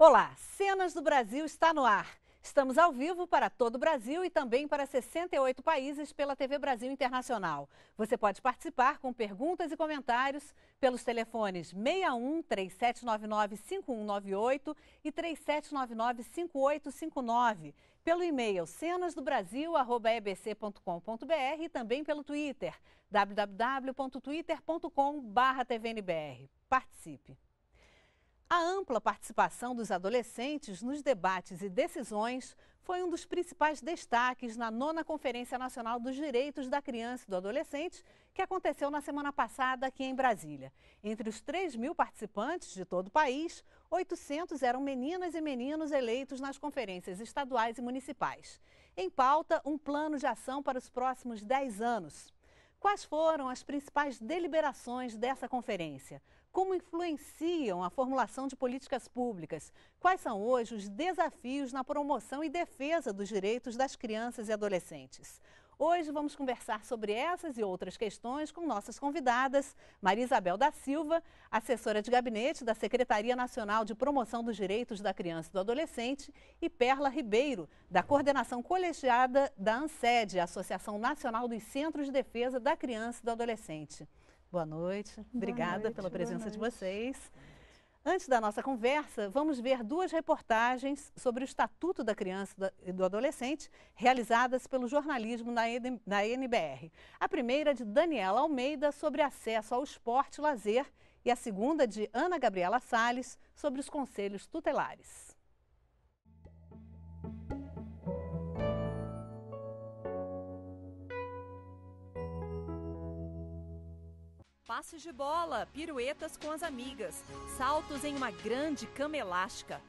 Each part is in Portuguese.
Olá, Cenas do Brasil está no ar. Estamos ao vivo para todo o Brasil e também para 68 países pela TV Brasil Internacional. Você pode participar com perguntas e comentários pelos telefones 61 3799 5198 e 3799 5859, pelo e-mail cenasdobrasil@ebc.com.br e também pelo Twitter www.twitter.com/tvnbr. Participe. A ampla participação dos adolescentes nos debates e decisões foi um dos principais destaques na nona Conferência Nacional dos Direitos da Criança e do Adolescente, que aconteceu na semana passada aqui em Brasília. Entre os 3 mil participantes de todo o país, 800 eram meninas e meninos eleitos nas conferências estaduais e municipais. Em pauta, um plano de ação para os próximos 10 anos. Quais foram as principais deliberações dessa conferência? como influenciam a formulação de políticas públicas? Quais são hoje os desafios na promoção e defesa dos direitos das crianças e adolescentes? Hoje vamos conversar sobre essas e outras questões com nossas convidadas, Maria Isabel da Silva, assessora de gabinete da Secretaria Nacional de Promoção dos Direitos da Criança e do Adolescente, e Perla Ribeiro, da coordenação colegiada da ANSED, Associação Nacional dos Centros de Defesa da Criança e do Adolescente. Boa noite. Boa Obrigada noite, pela presença de vocês. Antes da nossa conversa, vamos ver duas reportagens sobre o Estatuto da Criança e do Adolescente realizadas pelo jornalismo na NBR. A primeira é de Daniela Almeida sobre acesso ao esporte e lazer e a segunda de Ana Gabriela Sales sobre os conselhos tutelares. passes de bola, piruetas com as amigas, saltos em uma grande cama elástica.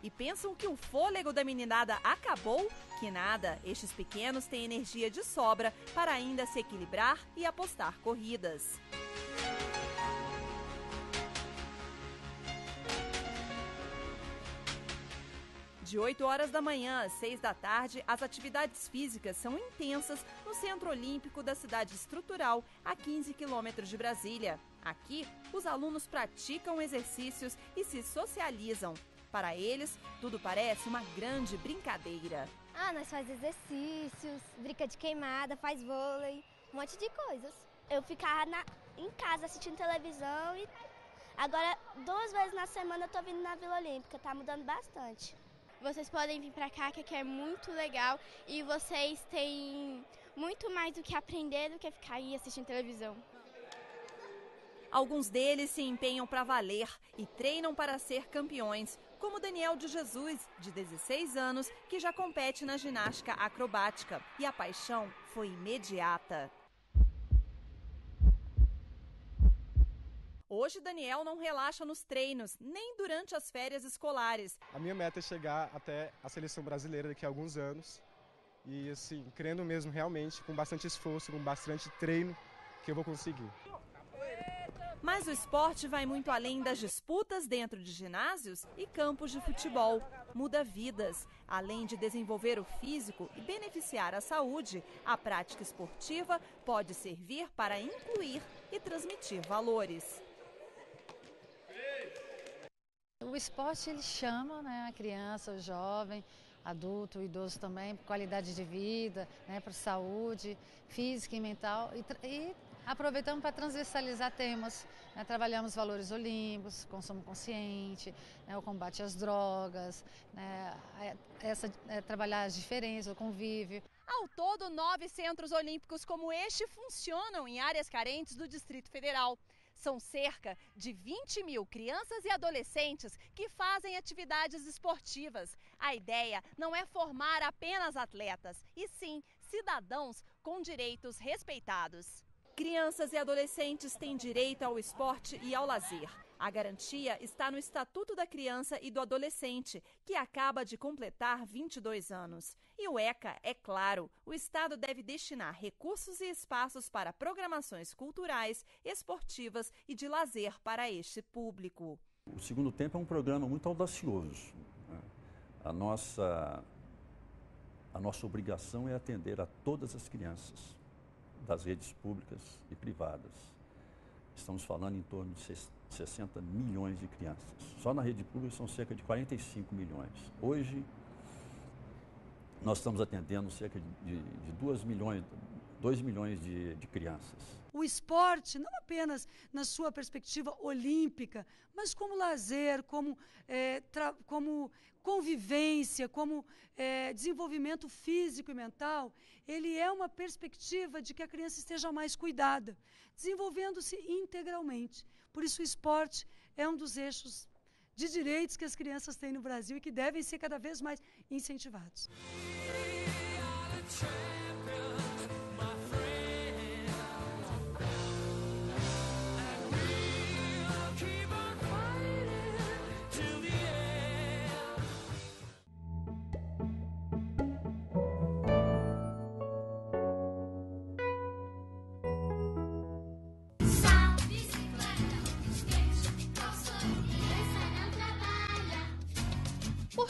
E pensam que o fôlego da meninada acabou? Que nada, estes pequenos têm energia de sobra para ainda se equilibrar e apostar corridas. De 8 horas da manhã às 6 da tarde, as atividades físicas são intensas no Centro Olímpico da cidade estrutural, a 15 quilômetros de Brasília. Aqui, os alunos praticam exercícios e se socializam. Para eles, tudo parece uma grande brincadeira. Ah, nós faz exercícios, brinca de queimada, faz vôlei, um monte de coisas. Eu ficava na, em casa assistindo televisão e agora duas vezes na semana eu tô vindo na Vila Olímpica, tá mudando bastante. Vocês podem vir para cá, que aqui é muito legal e vocês têm muito mais do que aprender do que ficar aí assistindo televisão. Alguns deles se empenham para valer e treinam para ser campeões, como Daniel de Jesus, de 16 anos, que já compete na ginástica acrobática. E a paixão foi imediata. Hoje, Daniel não relaxa nos treinos, nem durante as férias escolares. A minha meta é chegar até a seleção brasileira daqui a alguns anos. E assim, crendo mesmo realmente, com bastante esforço, com bastante treino, que eu vou conseguir. Mas o esporte vai muito além das disputas dentro de ginásios e campos de futebol. Muda vidas. Além de desenvolver o físico e beneficiar a saúde, a prática esportiva pode servir para incluir e transmitir valores o esporte ele chama né, a criança, o jovem, adulto, o idoso também, qualidade de vida, né, para saúde física e mental. E, e aproveitamos para transversalizar temas. Né, trabalhamos valores olímpicos, consumo consciente, né, o combate às drogas, né, essa, é, trabalhar as diferenças, o convívio. Ao todo, nove centros olímpicos como este funcionam em áreas carentes do Distrito Federal. São cerca de 20 mil crianças e adolescentes que fazem atividades esportivas. A ideia não é formar apenas atletas, e sim cidadãos com direitos respeitados. Crianças e adolescentes têm direito ao esporte e ao lazer. A garantia está no Estatuto da Criança e do Adolescente, que acaba de completar 22 anos. E o ECA, é claro, o Estado deve destinar recursos e espaços para programações culturais, esportivas e de lazer para este público. O Segundo Tempo é um programa muito audacioso. Né? A nossa, a nossa obrigação é atender a todas as crianças das redes públicas e privadas. Estamos falando em torno de 60 milhões de crianças. Só na rede pública são cerca de 45 milhões. Hoje, nós estamos atendendo cerca de, de 2 milhões, 2 milhões de, de, crianças. O esporte, não apenas na sua perspectiva olímpica, mas como lazer, como, é, como convivência, como é, desenvolvimento físico e mental, ele é uma perspectiva de que a criança esteja mais cuidada, desenvolvendo-se integralmente. Por isso, o esporte é um dos eixos de direitos que as crianças têm no Brasil e que devem ser cada vez mais incentivados.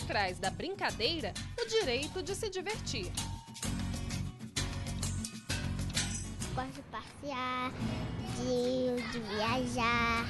traz da brincadeira o direito de se divertir. Gosto de passear, de, de viajar,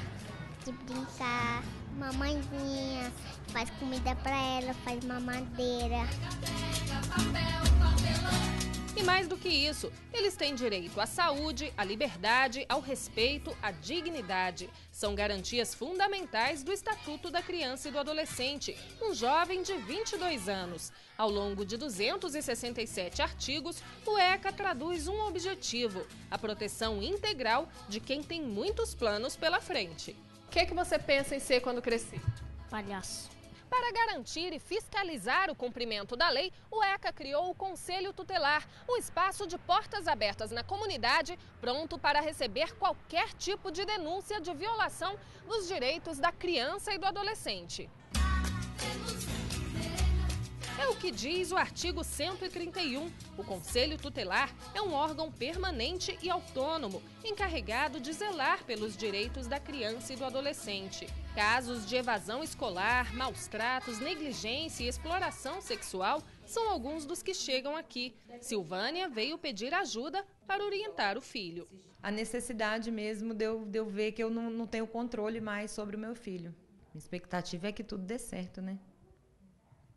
de brincar. Mamãezinha faz comida pra ela, faz mamadeira. Pega, pega, papel, papelão. E mais do que isso, eles têm direito à saúde, à liberdade, ao respeito, à dignidade. São garantias fundamentais do Estatuto da Criança e do Adolescente, um jovem de 22 anos. Ao longo de 267 artigos, o ECA traduz um objetivo: a proteção integral de quem tem muitos planos pela frente. O que, é que você pensa em ser quando crescer? Palhaço. Para garantir e fiscalizar o cumprimento da lei, o ECA criou o Conselho Tutelar, um espaço de portas abertas na comunidade, pronto para receber qualquer tipo de denúncia de violação dos direitos da criança e do adolescente. É o que diz o artigo 131. O Conselho Tutelar é um órgão permanente e autônomo, encarregado de zelar pelos direitos da criança e do adolescente. Casos de evasão escolar, maus tratos, negligência e exploração sexual são alguns dos que chegam aqui. Silvânia veio pedir ajuda para orientar o filho. A necessidade mesmo de eu, de eu ver que eu não, não tenho controle mais sobre o meu filho. Minha expectativa é que tudo dê certo, né?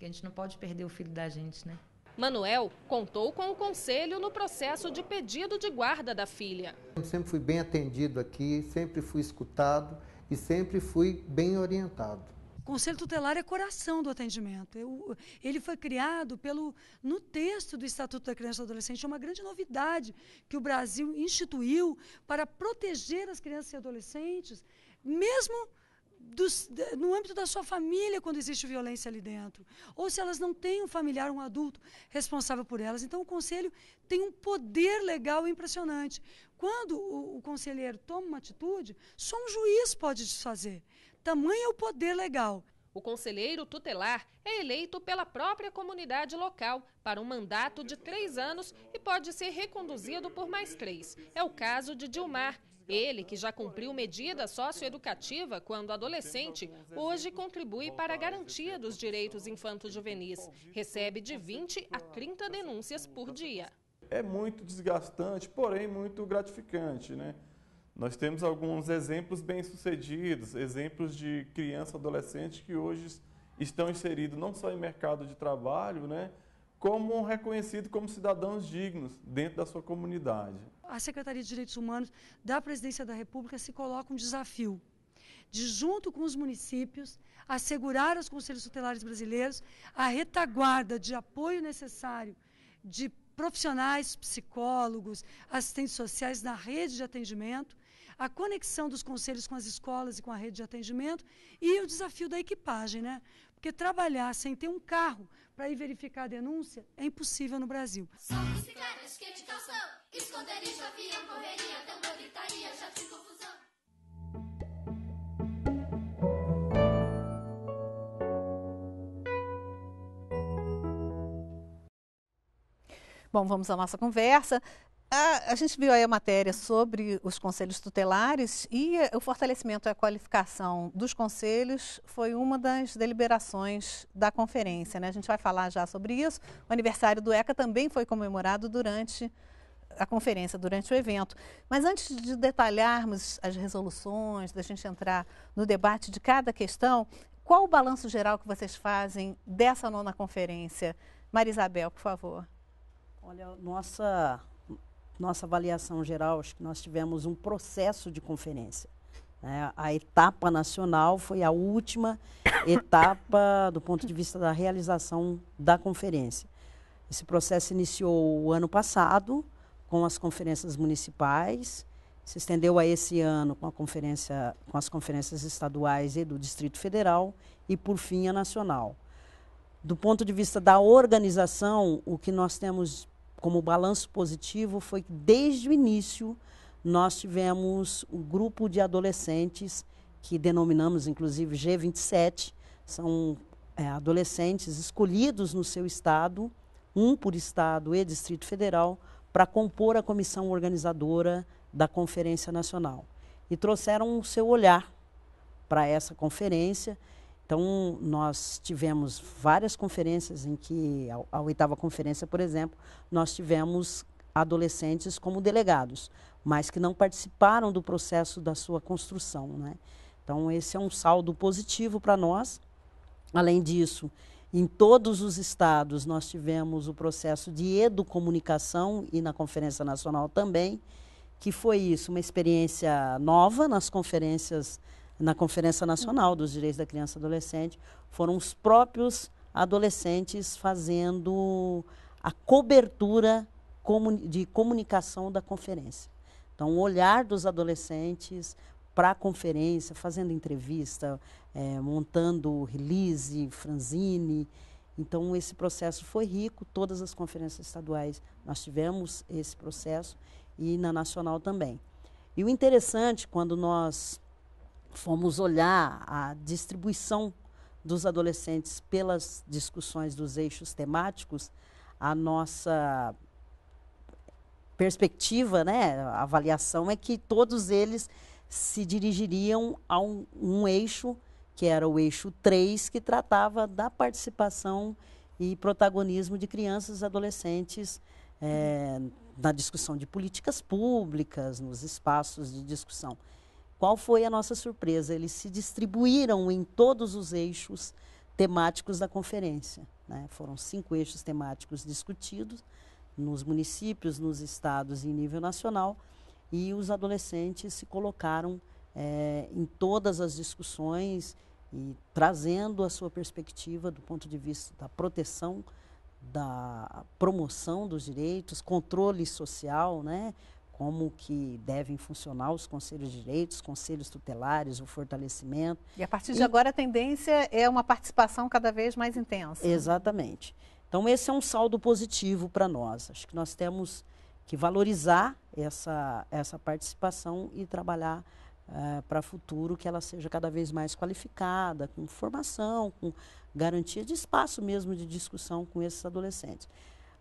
que a gente não pode perder o filho da gente, né? Manuel contou com o conselho no processo de pedido de guarda da filha. Eu sempre fui bem atendido aqui, sempre fui escutado e sempre fui bem orientado. O Conselho Tutelar é coração do atendimento. Eu, ele foi criado pelo no texto do Estatuto da Criança e do Adolescente, é uma grande novidade que o Brasil instituiu para proteger as crianças e adolescentes, mesmo no âmbito da sua família quando existe violência ali dentro. Ou se elas não têm um familiar, um adulto responsável por elas. Então, o conselho tem um poder legal impressionante. Quando o, o conselheiro toma uma atitude, só um juiz pode desfazer. Tamanho é o poder legal. O conselheiro tutelar é eleito pela própria comunidade local para um mandato de três anos e pode ser reconduzido por mais três. É o caso de Dilmar, ele, que já cumpriu medida socioeducativa quando adolescente, hoje contribui para a garantia dos direitos infanto-juvenis. Recebe de 20 a 30 denúncias por dia. É muito desgastante, porém muito gratificante, né? Nós temos alguns exemplos bem-sucedidos, exemplos de criança adolescente que hoje estão inseridos não só em mercado de trabalho, né, como reconhecidos como cidadãos dignos dentro da sua comunidade a Secretaria de Direitos Humanos da Presidência da República se coloca um desafio de, junto com os municípios, assegurar aos conselhos tutelares brasileiros a retaguarda de apoio necessário de profissionais, psicólogos, assistentes sociais na rede de atendimento, a conexão dos conselhos com as escolas e com a rede de atendimento e o desafio da equipagem, né? Porque trabalhar sem ter um carro para ir verificar a denúncia é impossível no Brasil. Só Esconderijo, avião, correria, tambor, gritaria, jato e confusão. Bom, vamos à nossa conversa. A, a, gente viu aí a matéria sobre os conselhos tutelares e o fortalecimento e a qualificação dos conselhos foi uma das deliberações da conferência. Né? A gente vai falar já sobre isso. O aniversário do ECA também foi comemorado durante a conferência durante o evento. Mas antes de detalharmos as resoluções, da gente entrar no debate de cada questão, qual o balanço geral que vocês fazem dessa nona conferência? Marisabel, por favor. Olha, nossa, nossa avaliação geral, acho que nós tivemos um processo de conferência. Né? A etapa nacional foi a última etapa do ponto de vista da realização da conferência. Esse processo iniciou o ano passado, com as conferências municipais, se estendeu a esse ano com, a conferência, com as conferências estaduais e do Distrito Federal e, por fim, a nacional. Do ponto de vista da organização, o que nós temos como balanço positivo foi que, desde o início, nós tivemos um grupo de adolescentes que denominamos, inclusive, G27, são é, adolescentes escolhidos no seu estado, um por estado e Distrito Federal, para compor a comissão organizadora da Conferência Nacional. E trouxeram o seu olhar para essa conferência. Então, nós tivemos várias conferências em que, a, a oitava conferência, por exemplo, nós tivemos adolescentes como delegados, mas que não participaram do processo da sua construção. Né? Então, esse é um saldo positivo para nós. Além disso, em todos os estados nós tivemos o processo de educomunicação e na Conferência Nacional também, que foi isso, uma experiência nova nas conferências, na Conferência Nacional dos Direitos da Criança e Adolescente, foram os próprios adolescentes fazendo a cobertura de comunicação da conferência. Então, o olhar dos adolescentes, para a conferência, fazendo entrevista, é, montando release, franzine. Então, esse processo foi rico, todas as conferências estaduais nós tivemos esse processo e na nacional também. E o interessante, quando nós fomos olhar a distribuição dos adolescentes pelas discussões dos eixos temáticos, a nossa perspectiva, né, avaliação é que todos eles se dirigiriam a um, um eixo, que era o eixo 3, que tratava da participação e protagonismo de crianças e adolescentes é, na discussão de políticas públicas, nos espaços de discussão. Qual foi a nossa surpresa? Eles se distribuíram em todos os eixos temáticos da conferência. Né? Foram cinco eixos temáticos discutidos nos municípios, nos estados e em nível nacional e os adolescentes se colocaram é, em todas as discussões e trazendo a sua perspectiva do ponto de vista da proteção, da promoção dos direitos, controle social, né? como que devem funcionar os conselhos de direitos, conselhos tutelares, o fortalecimento. E a partir de e... agora a tendência é uma participação cada vez mais intensa. Né? Exatamente. Então esse é um saldo positivo para nós. Acho que nós temos que valorizar essa, essa participação e trabalhar uh, eh, para o futuro que ela seja cada vez mais qualificada, com formação, com garantia de espaço mesmo de discussão com esses adolescentes.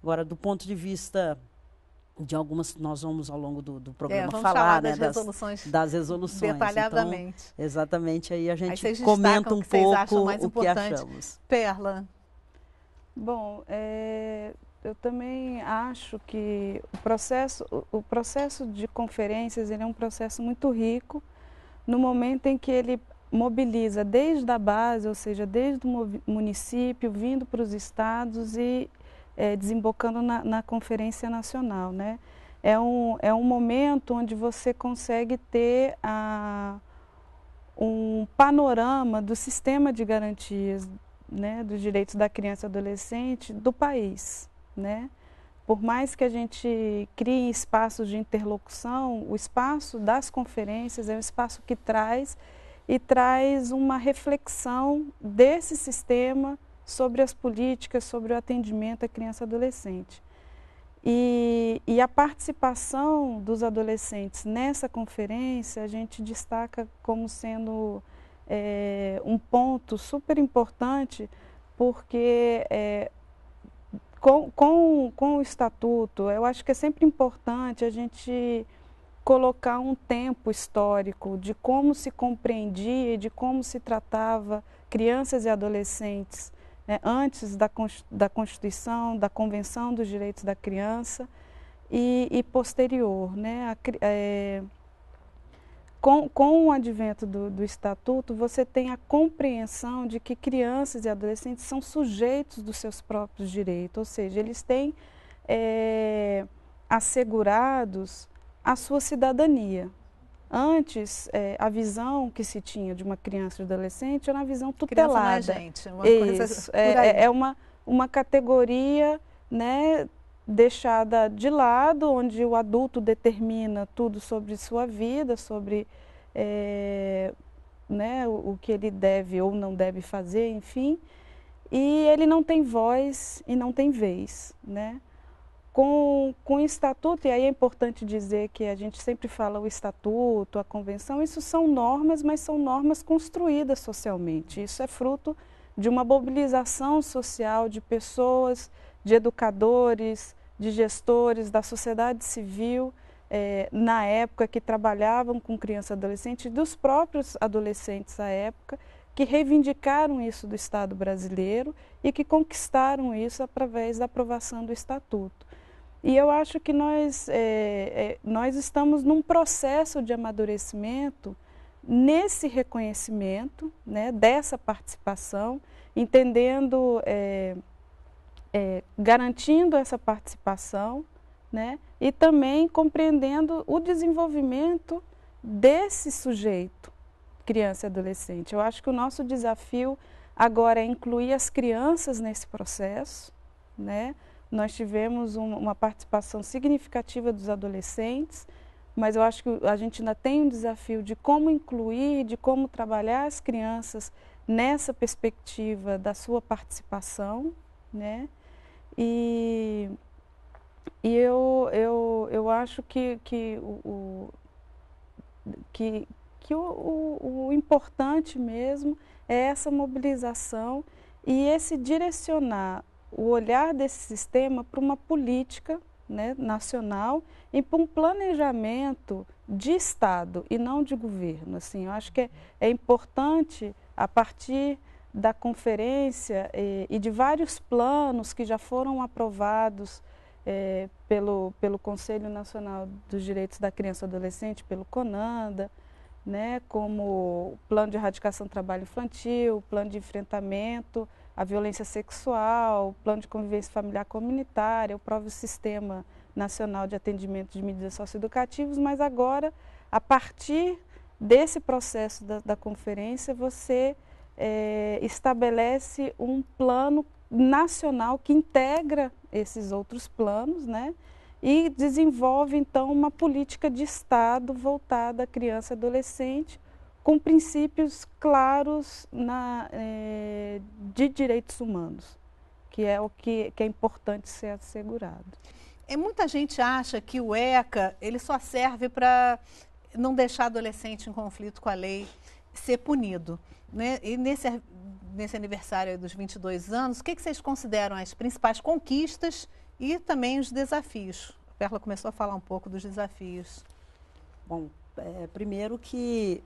Agora, do ponto de vista de algumas nós vamos ao longo do, do programa é, falar, falar das, né, resoluções das, das, resoluções então, detalhadamente então, exatamente aí a gente aí comenta um pouco o que achamos Perla bom é, eu também acho que o processo, o processo de conferências ele é um processo muito rico no momento em que ele mobiliza desde a base, ou seja, desde o município, vindo para os estados e é, desembocando na, na, Conferência Nacional. Né? É, um, é um momento onde você consegue ter a, um panorama do sistema de garantias né, dos direitos da criança e adolescente do país né? Por mais que a gente crie espaços de interlocução, o espaço das conferências é um espaço que traz e traz uma reflexão desse sistema sobre as políticas, sobre o atendimento à criança e adolescente. E, e, a participação dos adolescentes nessa conferência a gente destaca como sendo é, um ponto super importante, porque é, com, com, com o estatuto, eu acho que é sempre importante a gente colocar um tempo histórico de como se compreendia e de como se tratava crianças e adolescentes né, antes da, da Constituição, da Convenção dos Direitos da Criança e, e posterior. Né, a, é, com, com o advento do, do, estatuto, você tem a compreensão de que crianças e adolescentes são sujeitos dos seus próprios direitos, ou seja, eles têm é, assegurados a sua cidadania. Antes, é, a visão que se tinha de uma criança e adolescente era uma visão tutelada. Criança não é gente, uma Isso, coisa é, é uma, uma categoria né, deixada de lado, onde o adulto determina tudo sobre sua vida, sobre é, né, o, que ele deve ou não deve fazer, enfim. E ele não tem voz e não tem vez, né? Com, com o estatuto, e aí é importante dizer que a gente sempre fala o estatuto, a convenção, isso são normas, mas são normas construídas socialmente. Isso é fruto de uma mobilização social de pessoas, de educadores, de gestores da sociedade civil eh, na época que trabalhavam com criança e adolescente, dos próprios adolescentes à época, que reivindicaram isso do Estado brasileiro e que conquistaram isso através da aprovação do Estatuto. E eu acho que nós, eh, eh, nós estamos num processo de amadurecimento nesse reconhecimento né, dessa participação, entendendo é, garantindo essa participação né, e também compreendendo o desenvolvimento desse sujeito, criança e adolescente. Eu acho que o nosso desafio agora é incluir as crianças nesse processo. Né? Nós tivemos um, uma participação significativa dos adolescentes, mas eu acho que a gente ainda tem um desafio de como incluir, de como trabalhar as crianças nessa perspectiva da sua participação, né? E, e eu, eu, eu acho que, que, o, que, que o, o, o importante mesmo é essa mobilização e esse direcionar o olhar desse sistema para uma política né, nacional e para um planejamento de Estado e não de governo. Assim, eu acho que é, é importante, a partir da conferência eh, e de vários planos que já foram aprovados eh, pelo, pelo Conselho Nacional dos Direitos da Criança e Adolescente, pelo CONANDA, né, como plano de erradicação do trabalho infantil, o plano de enfrentamento à violência sexual, o plano de convivência familiar comunitária, o próprio Sistema Nacional de Atendimento de Medidas Socioeducativas, mas agora, a partir desse processo da, da conferência, você é, estabelece um plano nacional que integra esses outros planos, né? E desenvolve então uma política de Estado voltada à criança e adolescente, com princípios claros na, é, de direitos humanos, que é o que, que é importante ser assegurado. E muita gente acha que o ECA ele só serve para não deixar adolescente em conflito com a lei ser punido. Né? E nesse, nesse aniversário dos 22 anos, o que, que vocês consideram as principais conquistas e também os desafios? A Perla começou a falar um pouco dos desafios. Bom, é, primeiro que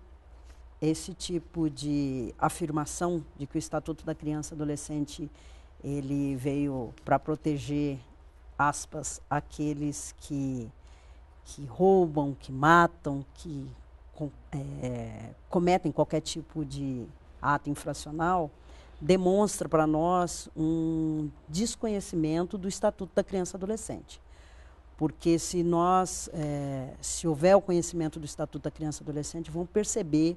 esse tipo de afirmação de que o Estatuto da Criança e Adolescente ele veio para proteger aspas aqueles que que roubam, que matam, que com, é, cometem qualquer tipo de ato infracional, demonstra para nós um desconhecimento do Estatuto da Criança e Adolescente. Porque se nós, é, se houver o conhecimento do Estatuto da Criança e Adolescente, vão perceber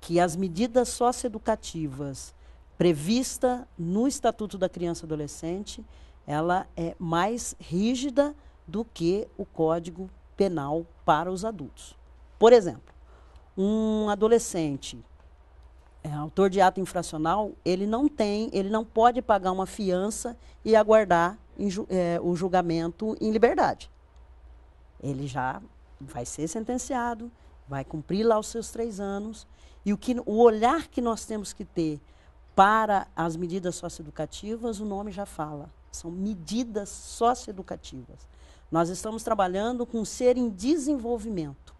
que as medidas socioeducativas prevista no Estatuto da Criança e Adolescente, ela é mais rígida do que o Código Penal para os adultos. Por exemplo, um adolescente é, autor de ato infracional, ele não tem, ele não pode pagar uma fiança e aguardar em, é, o julgamento em liberdade. Ele já vai ser sentenciado, vai cumprir lá os seus três anos. E o, que, o olhar que nós temos que ter para as medidas socioeducativas, o nome já fala. São medidas socioeducativas. Nós estamos trabalhando com um ser em desenvolvimento.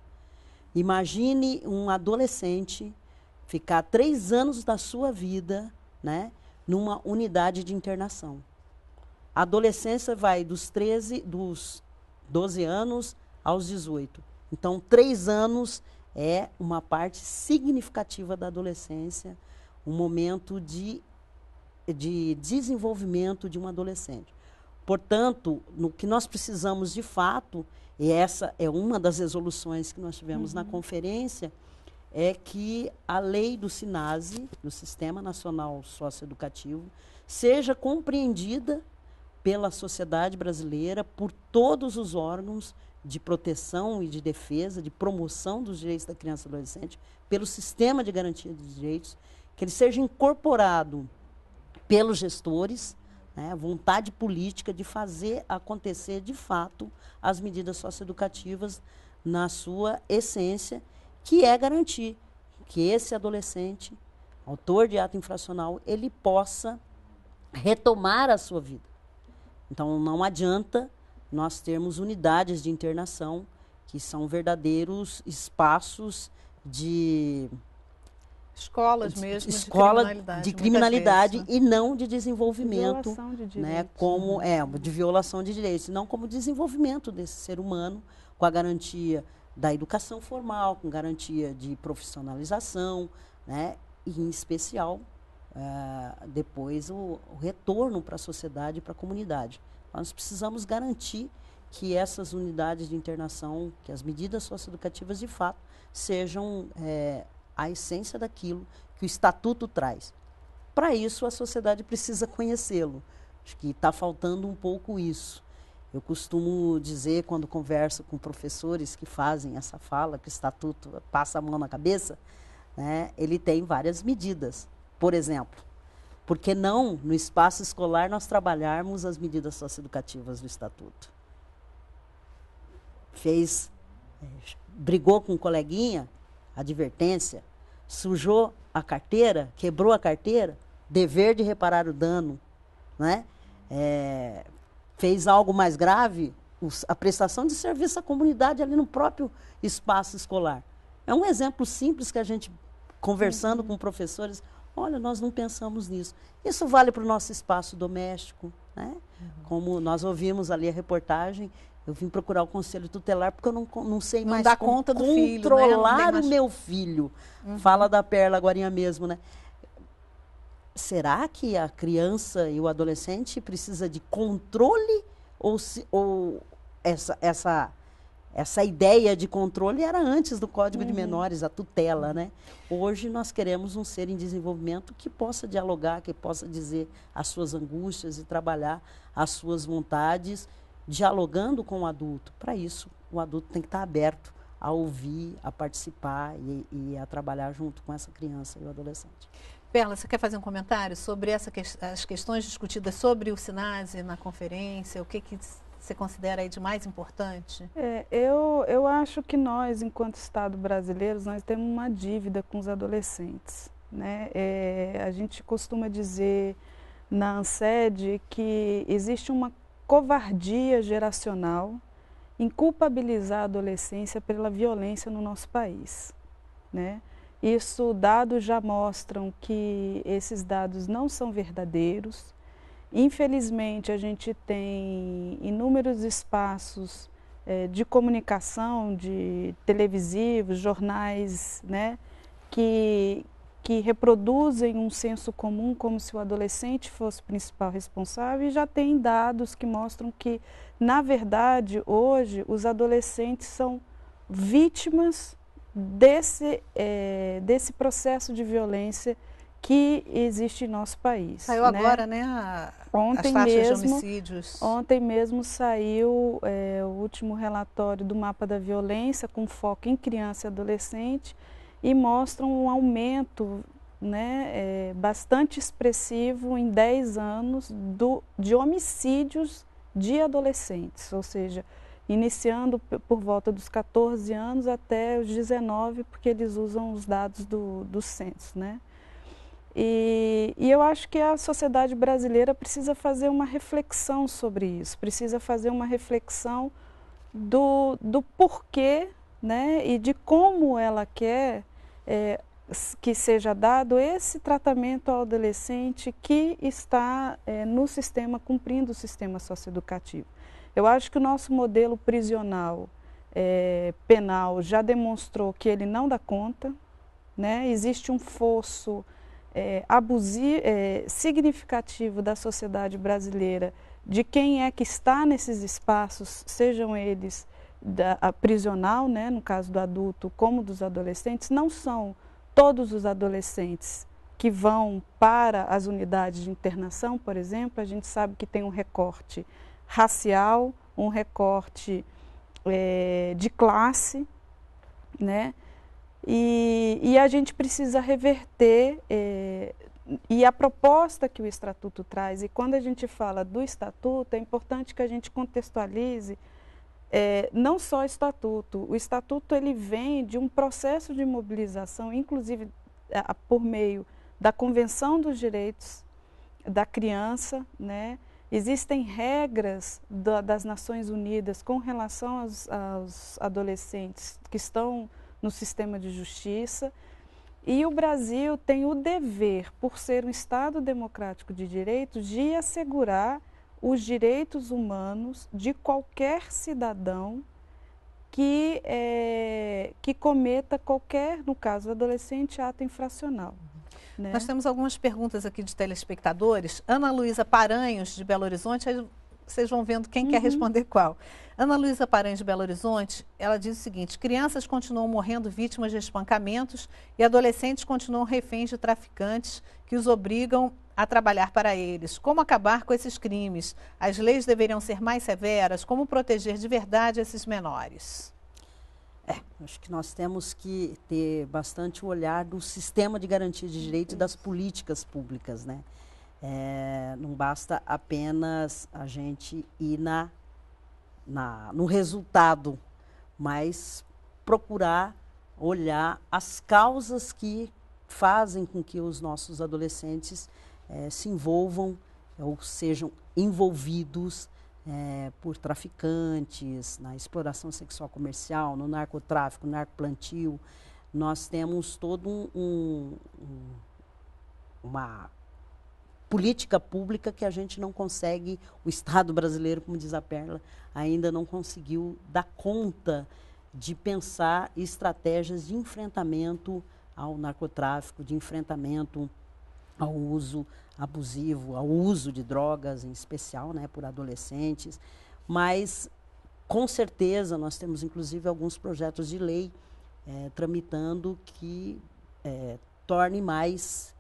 Imagine um adolescente ficar três anos da sua vida né, numa unidade de internação. A adolescência vai dos 13, dos 12 anos aos 18. Então, três anos é uma parte significativa da adolescência, um momento de, de desenvolvimento de um adolescente. Portanto, no que nós precisamos de fato e essa é uma das resoluções que nós tivemos uhum. na conferência, é que a lei do SINASE, do Sistema Nacional Socioeducativo, seja compreendida pela sociedade brasileira, por todos os órgãos de proteção e de defesa, de promoção dos direitos da criança e do adolescente, pelo sistema de garantia dos direitos, que ele seja incorporado pelos gestores né, vontade política de fazer acontecer de fato as medidas socioeducativas na sua essência, que é garantir que esse adolescente, autor de ato infracional, ele possa retomar a sua vida. Então não adianta nós termos unidades de internação que são verdadeiros espaços de Escolas mesmo escola de criminalidade, de criminalidade e não de desenvolvimento, de de né, como uhum. é, de violação de direitos, não como desenvolvimento desse ser humano com a garantia da educação formal, com garantia de profissionalização, né, e em especial uh, depois o, o retorno para a sociedade, para a comunidade. Nós precisamos garantir que essas unidades de internação, que as medidas socioeducativas de fato sejam é, a essência daquilo que o estatuto traz. Para isso, a sociedade precisa conhecê-lo. Acho que está faltando um pouco isso. Eu costumo dizer, quando converso com professores que fazem essa fala, que o estatuto passa a mão na cabeça, né, ele tem várias medidas. Por exemplo, por que não, no espaço escolar, nós trabalharmos as medidas socioeducativas do estatuto? Fez, eh, brigou com um coleguinha, advertência, sujou a carteira, quebrou a carteira, dever de reparar o dano, né? É, fez algo mais grave, a prestação de serviço à comunidade ali no próprio espaço escolar. É um exemplo simples que a gente, conversando uhum. com professores, olha, nós não pensamos nisso. Isso vale para o nosso espaço doméstico, né? Uhum. Como nós ouvimos ali a reportagem, eu vim procurar o conselho tutelar porque eu não, não sei não mais dá conta do controlar filho, né? o meu filho. Uhum. Fala da Perla agora mesmo, né? Será que a criança e o adolescente precisa de controle ou, se, ou essa, essa, essa ideia de controle era antes do Código uhum. de Menores, a tutela, né? Hoje nós queremos um ser em desenvolvimento que possa dialogar, que possa dizer as suas angústias e trabalhar as suas vontades dialogando com o adulto. Para isso, o adulto tem que estar tá aberto a ouvir, a participar e, e, a trabalhar junto com essa criança e o adolescente. Perla, você quer fazer um comentário sobre essa que, as questões discutidas sobre o SINASE na conferência? O que, que você considera aí de mais importante? É, eu, eu acho que nós, enquanto Estado brasileiro nós temos uma dívida com os adolescentes. Né? É, a gente costuma dizer na ANSED que existe uma covardia geracional em culpabilizar a adolescência pela violência no nosso país. Né? Isso, dados já mostram que esses dados não são verdadeiros. Infelizmente, a gente tem inúmeros espaços é, de comunicação, de televisivos, jornais, né, que, que reproduzem um senso comum como se o adolescente fosse o principal responsável e já tem dados que mostram que, na verdade, hoje os adolescentes são vítimas desse, é, desse processo de violência que existe em nosso país. Saiu né? agora, né? A, ontem as mesmo, de homicídios. Ontem mesmo saiu é, o último relatório do mapa da violência com foco em criança e adolescente e mostram um aumento né, é, bastante expressivo em 10 anos do, de homicídios de adolescentes, ou seja, iniciando por volta dos 14 anos até os 19, porque eles usam os dados do, do censo. Né? E, e, eu acho que a sociedade brasileira precisa fazer uma reflexão sobre isso, precisa fazer uma reflexão do, do porquê né, e de como ela quer é, que seja dado esse tratamento ao adolescente que está é, no sistema, cumprindo o sistema socioeducativo. Eu acho que o nosso modelo prisional é, penal já demonstrou que ele não dá conta, né? existe um fosso é, abusivo, é, significativo da sociedade brasileira de quem é que está nesses espaços, sejam eles da, prisional, né, no caso do adulto, como dos adolescentes, não são todos os adolescentes que vão para as unidades de internação, por exemplo, a gente sabe que tem um recorte racial, um recorte é, de classe, né? E, e, a gente precisa reverter. É, e a proposta que o Estatuto traz, e quando a gente fala do Estatuto, é importante que a gente contextualize é, não só estatuto, o estatuto ele vem de um processo de mobilização, inclusive é, a, por meio da Convenção dos Direitos da Criança, né? Existem regras da, das Nações Unidas com relação aos, aos adolescentes que estão no sistema de justiça. E o Brasil tem o dever, por ser um Estado democrático de direito, de assegurar os direitos humanos de qualquer cidadão que, é, que cometa qualquer, no caso adolescente, ato infracional. Uhum. Né? Nós temos algumas perguntas aqui de telespectadores. Ana Luísa Paranhos, de Belo Horizonte, aí vocês vão vendo quem uhum. quer responder qual. Ana Luísa Paranhos de Belo Horizonte, ela diz o seguinte: crianças continuam morrendo vítimas de espancamentos e adolescentes continuam reféns de traficantes que os obrigam a trabalhar para eles. Como acabar com esses crimes? As leis deveriam ser mais severas? Como proteger de verdade esses menores? É, acho que nós temos que ter bastante o olhar do sistema de garantia de direitos e das políticas públicas, né? É, não basta apenas a gente ir na, na, no resultado, mas procurar olhar as causas que fazem com que os nossos adolescentes é, se envolvam ou sejam envolvidos é, por traficantes, na exploração sexual comercial, no narcotráfico, no narcoplantio. Nós temos todo um, um, uma política pública que a gente não consegue, o Estado brasileiro, como diz a Perla, ainda não conseguiu dar conta de pensar estratégias de enfrentamento ao narcotráfico, de enfrentamento ao uso abusivo, ao uso de drogas, em especial né, por adolescentes. Mas, com certeza, nós temos inclusive alguns projetos de lei é, tramitando que é, torne mais,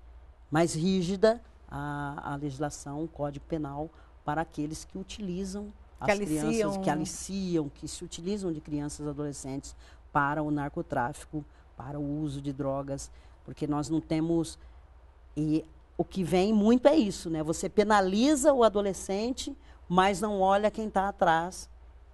mais rígida a, a legislação, o Código Penal, para aqueles que utilizam as crianças, que né? aliciam, que se utilizam de crianças e adolescentes para o narcotráfico, para o uso de drogas, porque nós não temos e o que vem muito é isso, né? Você penaliza o adolescente, mas não olha quem está atrás,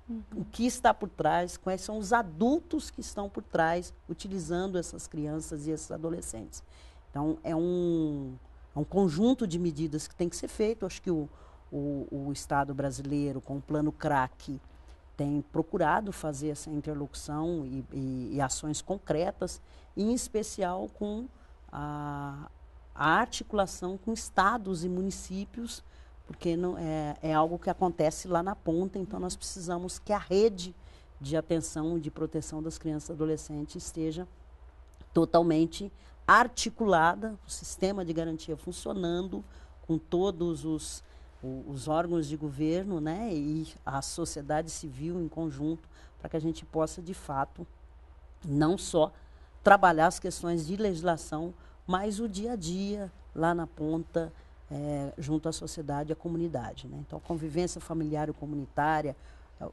uhum. o que está por trás, quais são os adultos que estão por trás utilizando essas crianças e esses adolescentes. Então, é um, é um conjunto de medidas que tem que ser feito. Acho que o, o, o Estado brasileiro, com o plano CRAC, tem procurado fazer essa interlocução e, e, e ações concretas, em especial com a, a articulação com estados e municípios, porque não, é, é algo que acontece lá na ponta, então nós precisamos que a rede de atenção e de proteção das crianças e adolescentes esteja totalmente articulada, o sistema de garantia funcionando, com todos os, os órgãos de governo né, e a sociedade civil em conjunto, para que a gente possa, de fato, não só trabalhar as questões de legislação, mas o dia a dia lá na ponta, é, junto à sociedade e à comunidade. Né? Então, a convivência familiar e comunitária, é,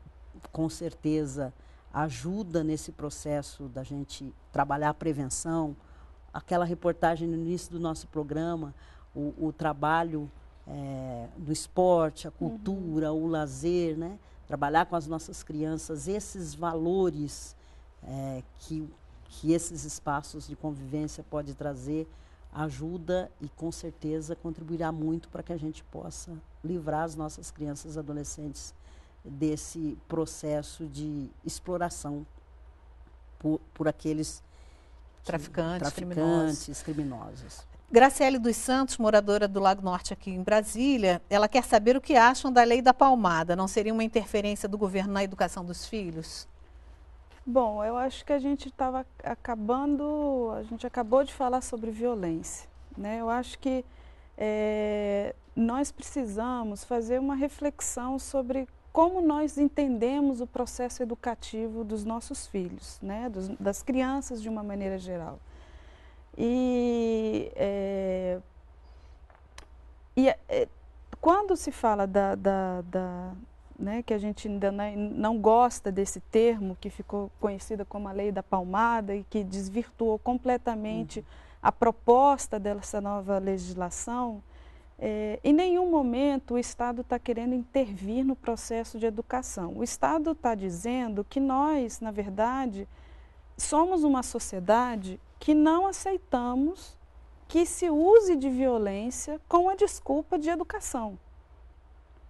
com certeza, ajuda nesse processo da gente trabalhar a prevenção. Aquela reportagem no início do nosso programa, o, o trabalho é, esporte, a uhum. cultura, uhum. o lazer, né? trabalhar com as nossas crianças esses valores é, que que esses espaços de convivência pode trazer ajuda e com certeza contribuirá muito para que a gente possa livrar as nossas crianças e adolescentes desse processo de exploração por, por aqueles traficantes, que, traficantes criminosos. criminosos. Graciele dos Santos, moradora do Lago Norte aqui em Brasília, ela quer saber o que acham da lei da palmada. Não seria uma interferência do governo na educação dos filhos? Bom, eu acho que a gente estava acabando, a gente acabou de falar sobre violência. Né? Eu acho que é, nós precisamos fazer uma reflexão sobre como nós entendemos o processo educativo dos nossos filhos, né? Dos, das crianças de uma maneira geral. E, é, e é, quando se fala da, da, da né, que a gente ainda não gosta desse termo, que ficou conhecida como a lei da palmada e que desvirtuou completamente uhum. a proposta dessa nova legislação, é, em nenhum momento o Estado está querendo intervir no processo de educação. O Estado está dizendo que nós, na verdade, somos uma sociedade que não aceitamos que se use de violência com a desculpa de educação.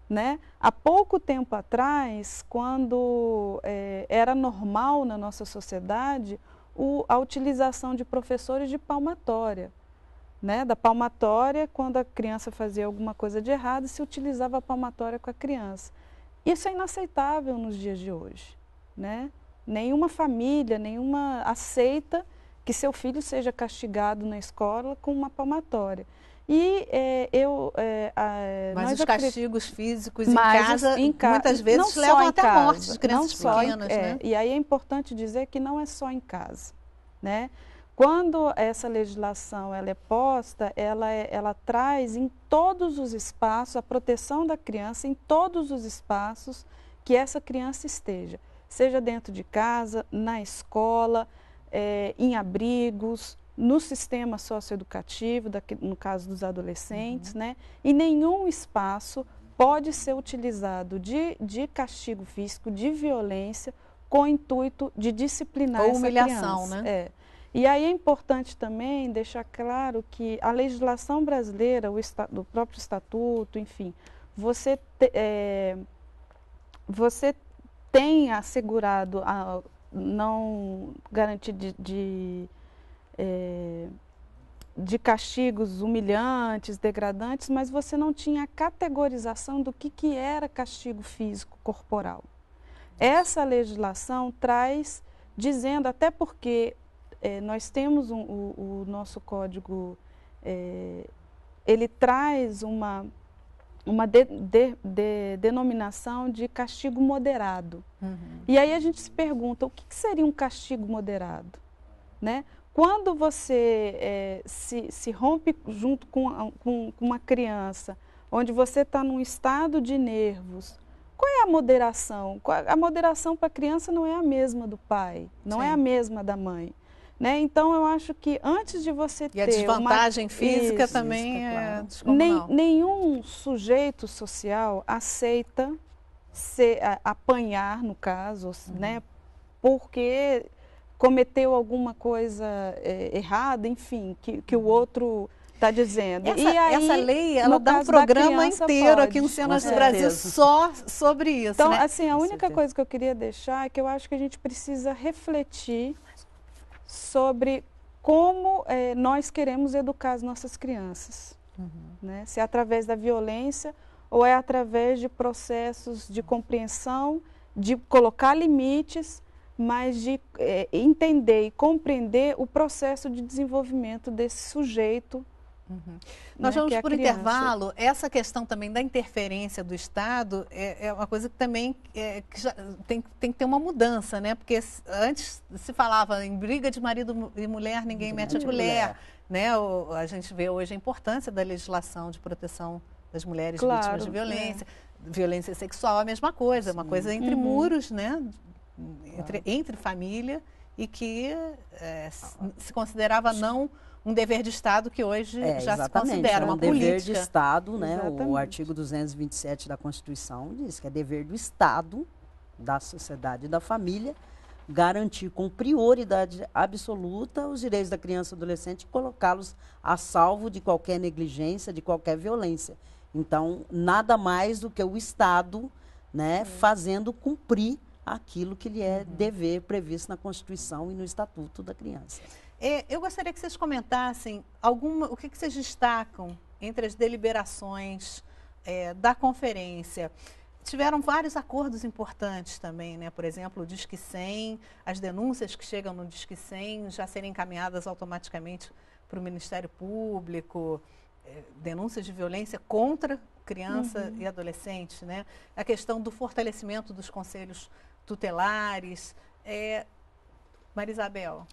Né? Há pouco tempo atrás, quando é, era normal na nossa sociedade o, a utilização de professores de palmatória. Né? Da palmatória, quando a criança fazia alguma coisa de errado, se utilizava a palmatória com a criança. Isso é inaceitável nos dias de hoje. Né? Nenhuma família, nenhuma aceita que seu filho seja castigado na escola com uma palmatória. E é, eu. É, a, Mas os castigos acri... físicos em casa, em ca... muitas vezes levam até a morte de crianças não pequenas. Em, é, né? E aí é importante dizer que não é só em casa. Né? Quando essa legislação ela é posta, ela, é, ela traz em todos os espaços a proteção da criança, em todos os espaços que essa criança esteja, seja dentro de casa, na escola, é, em abrigos, no sistema socioeducativo, no caso dos adolescentes, uhum. né? E nenhum espaço pode ser utilizado de, de castigo físico, de violência, com o intuito de disciplinar Ou essa humilhação, criança. né? É. E aí é importante também deixar claro que a legislação brasileira, o, próprio estatuto, enfim, você, te, é, você tem assegurado, a, não garantir de, de é, de castigos humilhantes, degradantes, mas você não tinha a categorização do que, que era castigo físico corporal. Essa legislação traz, dizendo, até porque é, nós temos um, o, o, nosso código, é, ele traz uma, uma de, de, de, denominação de castigo moderado. Uhum. E aí a gente se pergunta, o que, que seria um castigo moderado? Né? Quando você é, se, se, rompe junto com, com, com uma criança, onde você está num estado de nervos, qual é a moderação? A moderação para a criança não é a mesma do pai, não Sim. é a mesma da mãe. Né? Então, eu acho que antes de você e ter. E a desvantagem uma... física Isso, também física, é. Claro. Nem, nenhum sujeito social aceita ser, apanhar, no caso, uhum. né? porque cometeu alguma coisa é, errada, enfim, que, que o uhum. outro está dizendo. Essa, e aí, essa lei, ela dá um programa inteiro pode, aqui no Cenas do Brasil só sobre isso. Então, né? assim, a única coisa que eu queria deixar é que eu acho que a gente precisa refletir sobre como eh, nós queremos educar as nossas crianças. Uhum. Né? Se é através da violência ou é através de processos de compreensão, de colocar limites mas de é, entender e compreender o processo de desenvolvimento desse sujeito. Uhum. Né, Nós né, vamos é por criança. intervalo. Essa questão também da interferência do Estado é, é uma coisa que também é, que já, tem, tem, que ter uma mudança, né? Porque antes se falava em briga de marido e mulher, ninguém de mete a Mulher. Né? O, a gente vê hoje a importância da legislação de proteção das mulheres claro, vítimas de violência. É. Violência sexual é a mesma coisa, é uma coisa entre uhum. muros, né? entre, entre família e que é, se ah, considerava não um dever de Estado que hoje é, já se considera uma é um política. dever de Estado, né? Exatamente. O artigo 227 da Constituição diz que é dever do Estado, da sociedade e da família garantir com prioridade absoluta os direitos da criança e adolescente e colocá-los a salvo de qualquer negligência, de qualquer violência. Então, nada mais do que o Estado, né, fazendo cumprir aquilo que lhe é uhum. dever previsto na Constituição e no Estatuto da Criança. É, eu gostaria que vocês comentassem alguma, o que, que vocês destacam entre as deliberações é, da conferência. Tiveram vários acordos importantes também, né? por exemplo, o Disque 100, as denúncias que chegam no Disque 100 já serem encaminhadas automaticamente para o Ministério Público, é, denúncias de violência contra criança uhum. e adolescente, né? a questão do fortalecimento dos conselhos tutelares. É, Marisabel.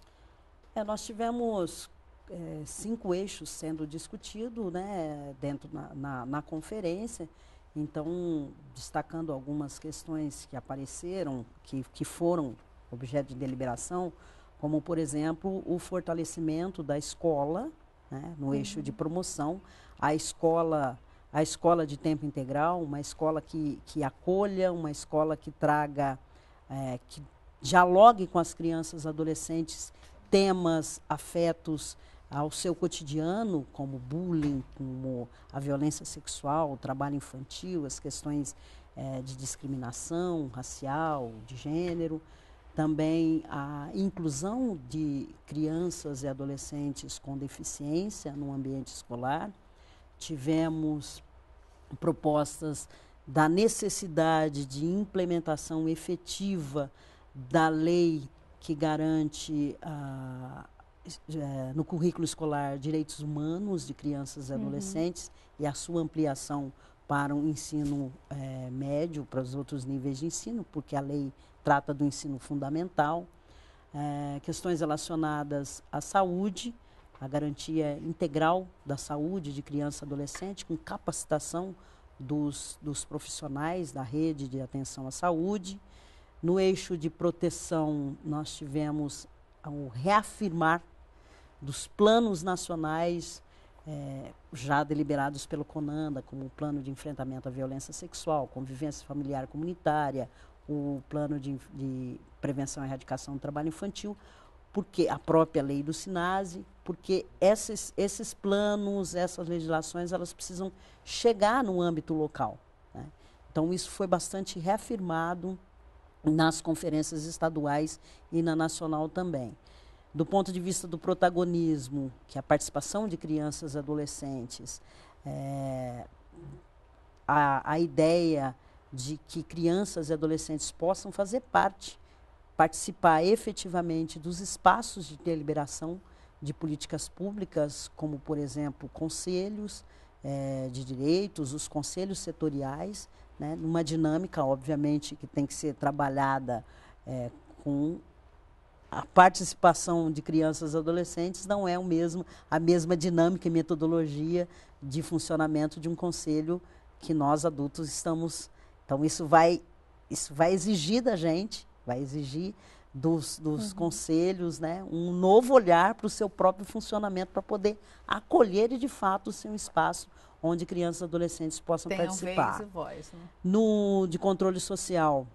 É, nós tivemos é, cinco eixos sendo discutidos né, dentro na, na, na, conferência. Então, destacando algumas questões que apareceram, que, que foram objeto de deliberação, como, por exemplo, o fortalecimento da escola, né, no uhum. eixo de promoção, a escola a escola de tempo integral, uma escola que, que acolha, uma escola que traga é, que dialogue com as crianças, adolescentes, temas, afetos ao seu cotidiano, como bullying, como a violência sexual, o trabalho infantil, as questões é, de discriminação racial, de gênero, também a inclusão de crianças e adolescentes com deficiência no ambiente escolar. Tivemos propostas da necessidade de implementação efetiva da lei que garante ah, é, no currículo escolar direitos humanos de crianças e uhum. adolescentes uhum. e a sua ampliação para o um ensino é, médio, para os outros níveis de ensino, porque a lei trata do ensino fundamental, é, questões relacionadas à saúde, a garantia integral da saúde de criança e adolescente, com capacitação dos, dos profissionais da rede de atenção à saúde. No eixo de proteção, nós tivemos o reafirmar dos planos nacionais é, já deliberados pelo CONANDA, como o plano de enfrentamento à violência sexual, convivência familiar comunitária, o plano de, de prevenção e erradicação do trabalho infantil, porque a própria lei do SINASE, porque esses, esses planos, essas legislações, elas precisam chegar no âmbito local. Né? Então, isso foi bastante reafirmado nas conferências estaduais e na nacional também. Do ponto de vista do protagonismo, que é a participação de crianças e adolescentes, é, a, a ideia de que crianças e adolescentes possam fazer parte participar efetivamente dos espaços de deliberação de políticas públicas, como, por exemplo, conselhos eh, de direitos, os conselhos setoriais, né, numa dinâmica, obviamente, que tem que ser trabalhada eh, com a participação de crianças e adolescentes não é o mesmo, a mesma dinâmica e metodologia de funcionamento de um conselho que nós adultos estamos. Então, isso vai, isso vai exigir da gente Vai exigir dos, dos uhum. conselhos né, um novo olhar para o seu próprio funcionamento, para poder acolher e, de fato, o seu espaço onde crianças e adolescentes possam Tenham participar. Vez e voz, né? No de controle social,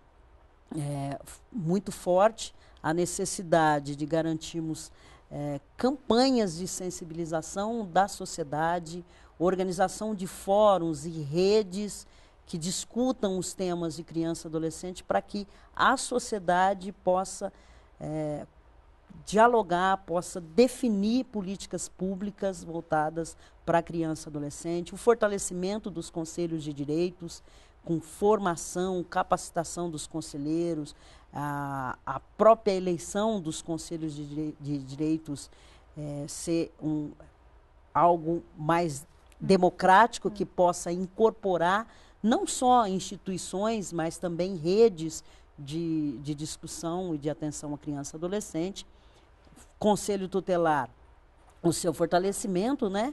é, muito forte a necessidade de garantirmos é, campanhas de sensibilização da sociedade, organização de fóruns e redes que discutam os temas de criança e adolescente para que a sociedade possa é, dialogar, possa definir políticas públicas voltadas para a criança e adolescente, o fortalecimento dos conselhos de direitos, com formação, capacitação dos conselheiros, a, a própria eleição dos conselhos de, de direitos é, ser um, algo mais democrático que possa incorporar não só instituições, mas também redes de, de discussão e de atenção à criança e adolescente. Conselho tutelar, o seu fortalecimento, né?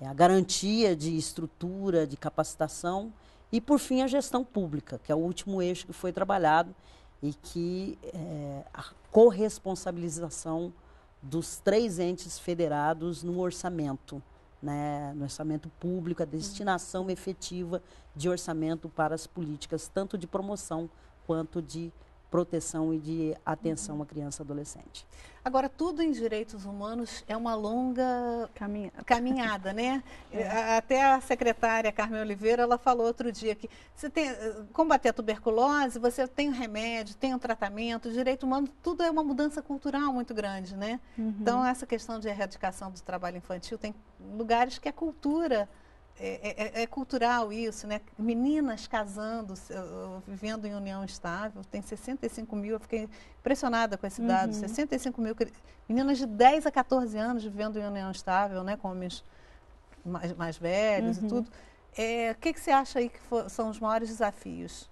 É a garantia de estrutura, de capacitação. E, por fim, a gestão pública, que é o último eixo que foi trabalhado e que é, a corresponsabilização dos três entes federados no orçamento né, no orçamento público, a destinação uhum. efetiva de orçamento para as políticas, tanto de promoção quanto de proteção e de atenção à criança e adolescente. Agora, tudo em direitos humanos é uma longa caminhada, caminhada né? É. Até a secretária Carmen Oliveira, ela falou outro dia que você tem, combater a tuberculose, você tem o remédio, tem o tratamento, direito humano, tudo é uma mudança cultural muito grande, né? Uhum. Então, essa questão de erradicação do trabalho infantil tem lugares que a cultura é é, é, é, cultural isso, né? Meninas casando, vivendo em união estável, tem 65 mil, eu fiquei impressionada com esse dado, uhum. 65 mil meninas de 10 a 14 anos vivendo em união estável, né? Com homens mais, mais velhos uhum. e tudo. É, o que, que você acha aí que for, são os maiores desafios?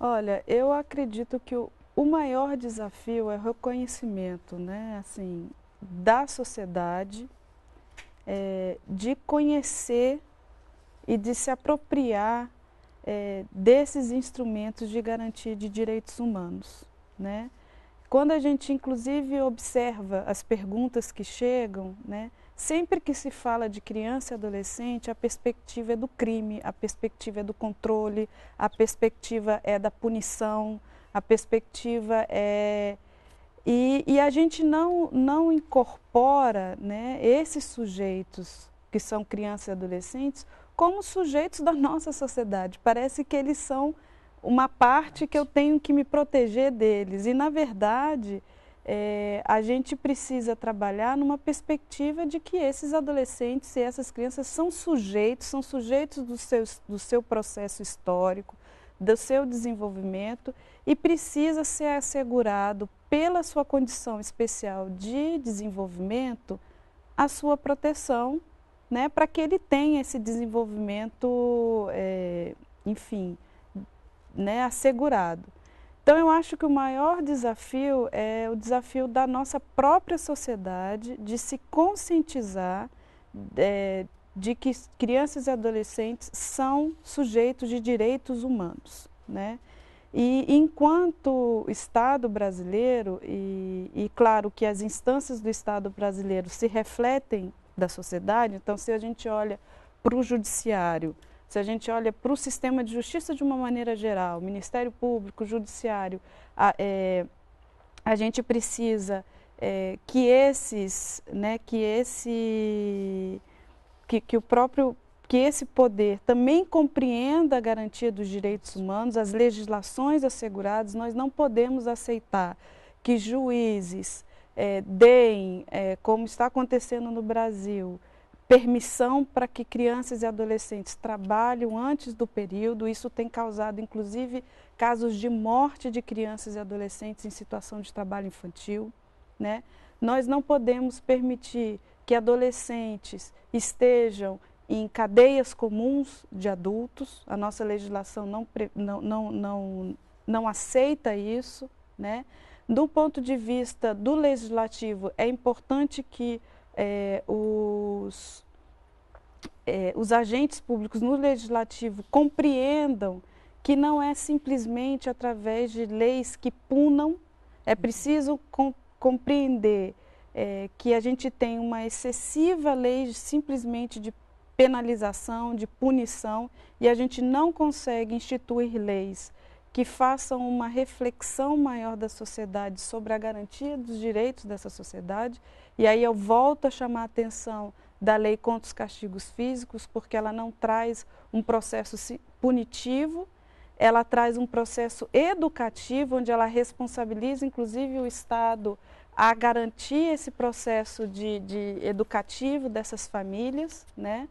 Olha, eu acredito que o, o maior desafio é o reconhecimento, né? Assim, da sociedade é, de conhecer e de se apropriar é, desses instrumentos de garantia de direitos humanos. Né? Quando a gente, inclusive, observa as perguntas que chegam, né, sempre que se fala de criança e adolescente, a perspectiva é do crime, a perspectiva é do controle, a perspectiva é da punição, a perspectiva é e, e a gente não, não incorpora né, esses sujeitos, que são crianças e adolescentes, como sujeitos da nossa sociedade. Parece que eles são uma parte que eu tenho que me proteger deles. E, na verdade, é, a gente precisa trabalhar numa perspectiva de que esses adolescentes e essas crianças são sujeitos, são sujeitos do seu, do seu processo histórico, do seu desenvolvimento e precisa ser assegurado pela sua condição especial de desenvolvimento, a sua proteção, né, para que ele tenha esse desenvolvimento, é, enfim, né, assegurado. Então, eu acho que o maior desafio é o desafio da nossa própria sociedade de se conscientizar é, de que crianças e adolescentes são sujeitos de direitos humanos, né? E enquanto Estado brasileiro, e, e, claro que as instâncias do Estado brasileiro se refletem da sociedade, então se a gente olha para o judiciário, se a gente olha para o sistema de justiça de uma maneira geral, Ministério Público, Judiciário, a, é, a gente precisa é, que esses, né, que esse, que, que o próprio que esse poder também compreenda a garantia dos direitos humanos, as legislações asseguradas, nós não podemos aceitar que juízes é, deem, é, como está acontecendo no Brasil, permissão para que crianças e adolescentes trabalhem antes do período. Isso tem causado, inclusive, casos de morte de crianças e adolescentes em situação de trabalho infantil. Né? Nós não podemos permitir que adolescentes estejam em cadeias comuns de adultos. A nossa legislação não, não, não, não, não aceita isso. Né? Do ponto de vista do legislativo, é importante que é, os, é, os agentes públicos no legislativo compreendam que não é simplesmente através de leis que punam, é preciso com, compreender é, que a gente tem uma excessiva lei simplesmente de penalização, de punição, e a gente não consegue instituir leis que façam uma reflexão maior da sociedade sobre a garantia dos direitos dessa sociedade. E aí eu volto a chamar a atenção da lei contra os castigos físicos, porque ela não traz um processo punitivo, ela traz um processo educativo, onde ela responsabiliza, inclusive, o Estado a garantir esse processo de, de educativo dessas famílias, né?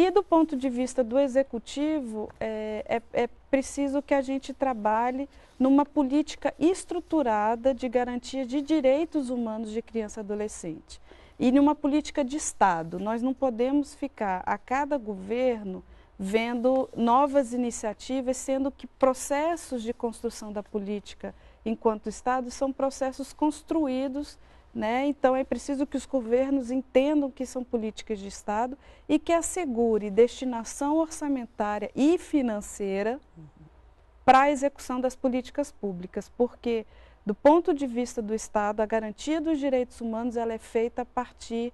E do ponto de vista do executivo, é, é, é, preciso que a gente trabalhe numa política estruturada de garantia de direitos humanos de criança e adolescente. E numa política de Estado. Nós não podemos ficar a cada governo vendo novas iniciativas, sendo que processos de construção da política enquanto Estado são processos construídos né? Então é preciso que os governos entendam que são políticas de Estado e que assegure destinação orçamentária e financeira uhum. para a execução das políticas públicas, porque do ponto de vista do Estado, a garantia dos direitos humanos ela é feita a partir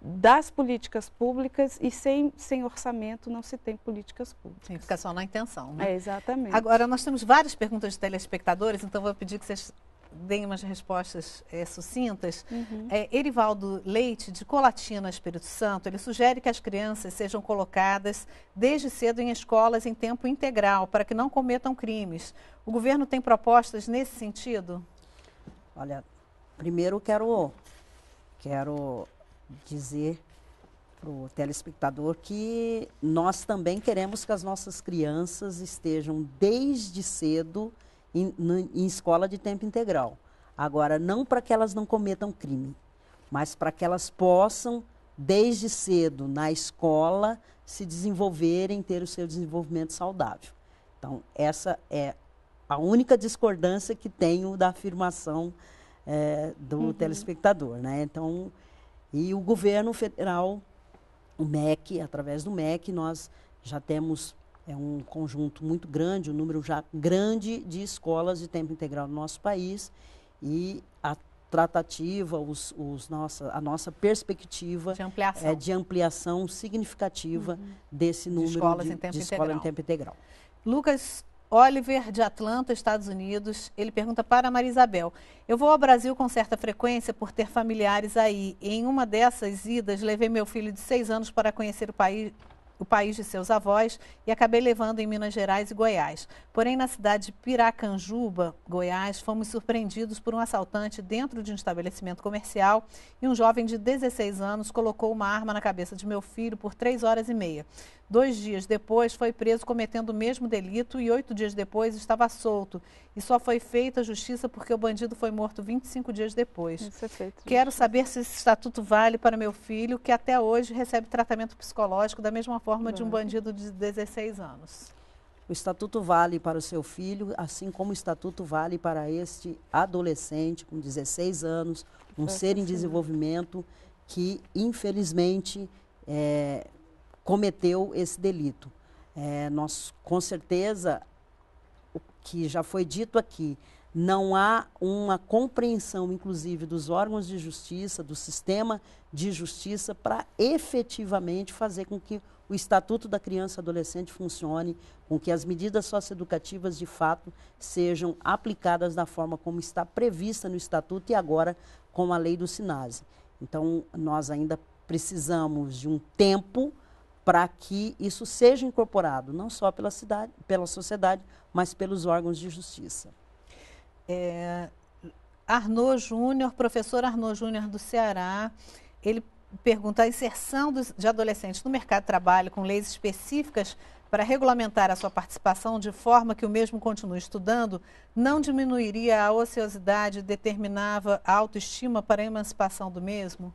das políticas públicas e sem, sem orçamento não se tem políticas públicas. Sim, fica só na intenção, né? É, exatamente. Agora, nós temos várias perguntas de telespectadores, então vou pedir que vocês deem umas respostas é, sucintas. Uhum. É, Erivaldo Leite, de Colatina, Espírito Santo, ele sugere que as crianças sejam colocadas desde cedo em escolas em tempo integral, para que não cometam crimes. O governo tem propostas nesse sentido? Olha, primeiro quero, quero dizer para o telespectador que nós também queremos que as nossas crianças estejam desde cedo em, escola de tempo integral. Agora, não para que elas não cometam crime, mas para que elas possam, desde cedo, na escola, se desenvolverem, ter o seu desenvolvimento saudável. Então, essa é a única discordância que tenho da afirmação é, do uhum. telespectador. Né? Então, e o governo federal, o MEC, através do MEC, nós já temos é um conjunto muito grande, um número já grande de escolas de tempo integral no nosso país e a tratativa, os, os nossa, a nossa perspectiva de ampliação, é, de ampliação significativa uhum. desse número de escolas de, em tempo, de integral. Escola em tempo integral. Lucas Oliver, de Atlanta, Estados Unidos, ele pergunta para a Isabel: Eu vou ao Brasil com certa frequência por ter familiares aí. Em uma dessas idas, levei meu filho de seis anos para conhecer o país, o país de seus avós, e acabei levando em Minas Gerais e Goiás. Porém, na cidade de Piracanjuba, Goiás, fomos surpreendidos por um assaltante dentro de um estabelecimento comercial e um jovem de 16 anos colocou uma arma na cabeça de meu filho por três horas e meia. Dois dias depois, foi preso cometendo o mesmo delito e oito dias depois estava solto. E só foi feita a justiça porque o bandido foi morto 25 dias depois. Isso é feito. Quero saber se esse estatuto vale para meu filho, que até hoje recebe tratamento psicológico da mesma forma de um bandido de 16 anos. O estatuto vale para o seu filho, assim como o estatuto vale para este adolescente com 16 anos, um ser em desenvolvimento que, infelizmente, é, cometeu esse delito. É, nós, com certeza, o que já foi dito aqui, não há uma compreensão, inclusive, dos órgãos de justiça, do sistema de justiça, para efetivamente fazer com que o Estatuto da Criança e Adolescente funcione, com que as medidas socioeducativas, de fato, sejam aplicadas da forma como está prevista no Estatuto e agora com a lei do SINASE. Então, nós ainda precisamos de um tempo para que isso seja incorporado, não só pela, cidade, pela sociedade, mas pelos órgãos de justiça. É, Júnior, professor Arnô Júnior do Ceará, ele pergunta a inserção dos, de adolescentes no mercado de trabalho com leis específicas para regulamentar a sua participação de forma que o mesmo continue estudando, não diminuiria a ociosidade e determinava a autoestima para a emancipação do mesmo?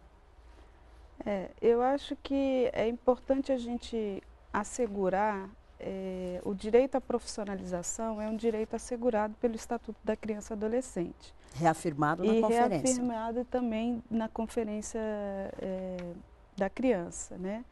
É, eu acho que é importante a gente assegurar é, o direito à profissionalização é um direito assegurado pelo Estatuto da Criança e Adolescente. Reafirmado na e conferência. reafirmado também na Conferência é, da Criança, né?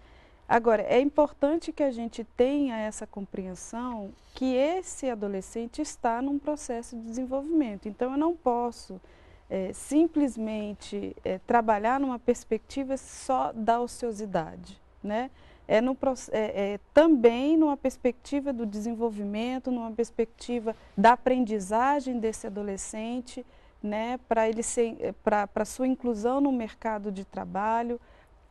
Agora, é importante que a gente tenha essa compreensão que esse adolescente está num processo de desenvolvimento. Então, eu não posso é, simplesmente é, trabalhar numa perspectiva só da ociosidade, né? É, no, é, é, também numa perspectiva do desenvolvimento, numa perspectiva da aprendizagem desse adolescente, né, para ele ser, é, para sua inclusão no mercado de trabalho,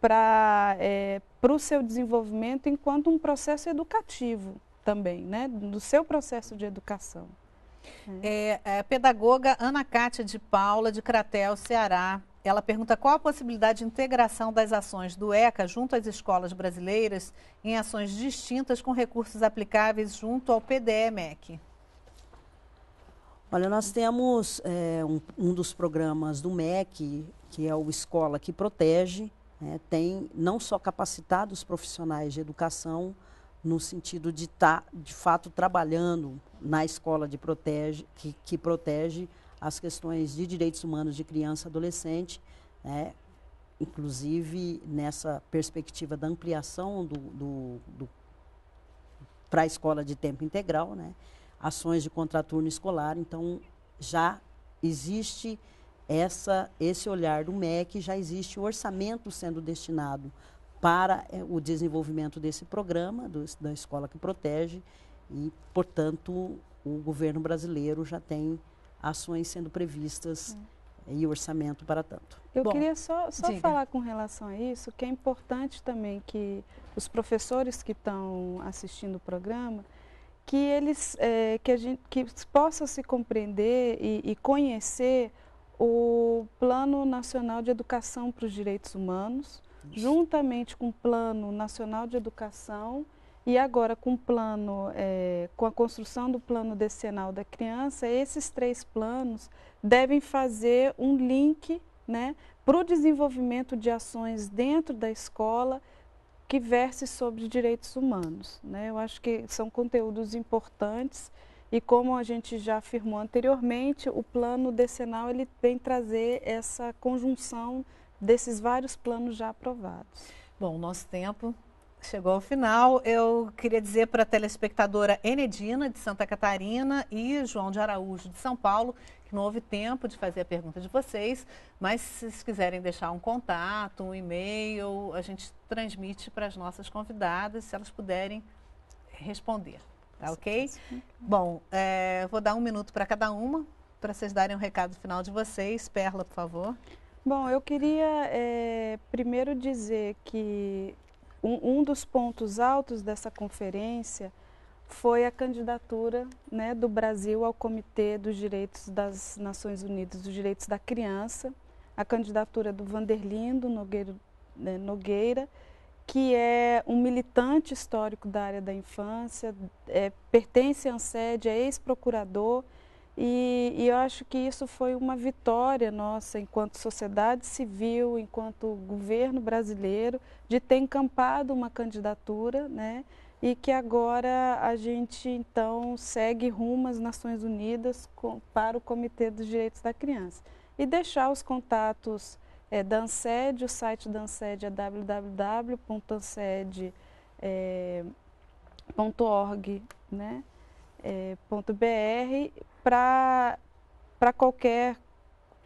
para é, o seu desenvolvimento enquanto um processo educativo também, né, do seu processo de educação. É, é pedagoga Ana Cátia de Paula, de Cratel, Ceará. Ela pergunta qual a possibilidade de integração das ações do ECA junto às escolas brasileiras em ações distintas com recursos aplicáveis junto ao PDE-MEC. Olha, nós temos é, um, um, dos programas do MEC, que é o Escola que Protege, né, tem não só capacitado os profissionais de educação no sentido de estar, tá, de fato, trabalhando na escola de protege, que, que protege as questões de direitos humanos de criança e adolescente, né, inclusive nessa perspectiva da ampliação do, do, do para a escola de tempo integral, né, ações de contraturno escolar. Então, já existe essa, esse olhar do MEC, já existe o orçamento sendo destinado para é, o desenvolvimento desse programa do, da escola que protege e, portanto, o governo brasileiro já tem ações sendo previstas hum. e orçamento para tanto. Eu Bom, queria só, só falar com relação a isso, que é importante também que os professores que estão assistindo o programa, que eles é, que a gente que possa se compreender e, e conhecer o Plano Nacional de Educação para os Direitos Humanos, isso. juntamente com o Plano Nacional de Educação e agora, com, plano, é, com a construção do plano decenal da criança, esses três planos devem fazer um link né, para o desenvolvimento de ações dentro da escola que verse sobre direitos humanos. Né? Eu acho que são conteúdos importantes e como a gente já afirmou anteriormente, o plano decenal ele vem trazer essa conjunção desses vários planos já aprovados. Bom, nosso tempo Chegou ao final. Eu queria dizer para a telespectadora Enedina, de Santa Catarina, e João de Araújo, de São Paulo, que não houve tempo de fazer a pergunta de vocês, mas se quiserem deixar um contato, um e-mail, a gente transmite para as nossas convidadas, se elas puderem responder. Tá ok? Bom, é, vou dar um minuto para cada uma, para vocês darem um recado final de vocês. Perla, por favor. Bom, eu queria é, primeiro dizer que um, um dos pontos altos dessa conferência foi a candidatura né, do Brasil ao Comitê dos Direitos das Nações Unidas, dos Direitos da Criança, a candidatura do Vanderlindo Nogueira, né, Nogueira que é um militante histórico da área da infância, é, pertence à ANSED, é ex-procurador e, e, eu acho que isso foi uma vitória nossa enquanto sociedade civil, enquanto governo brasileiro, de ter encampado uma candidatura, né? E que agora a gente então segue rumo às Nações Unidas com, para o Comitê dos Direitos da Criança. E deixar os contatos é, da ANSED, o site da ANSED é www.ansed.org, eh, né? É, ponto .br para qualquer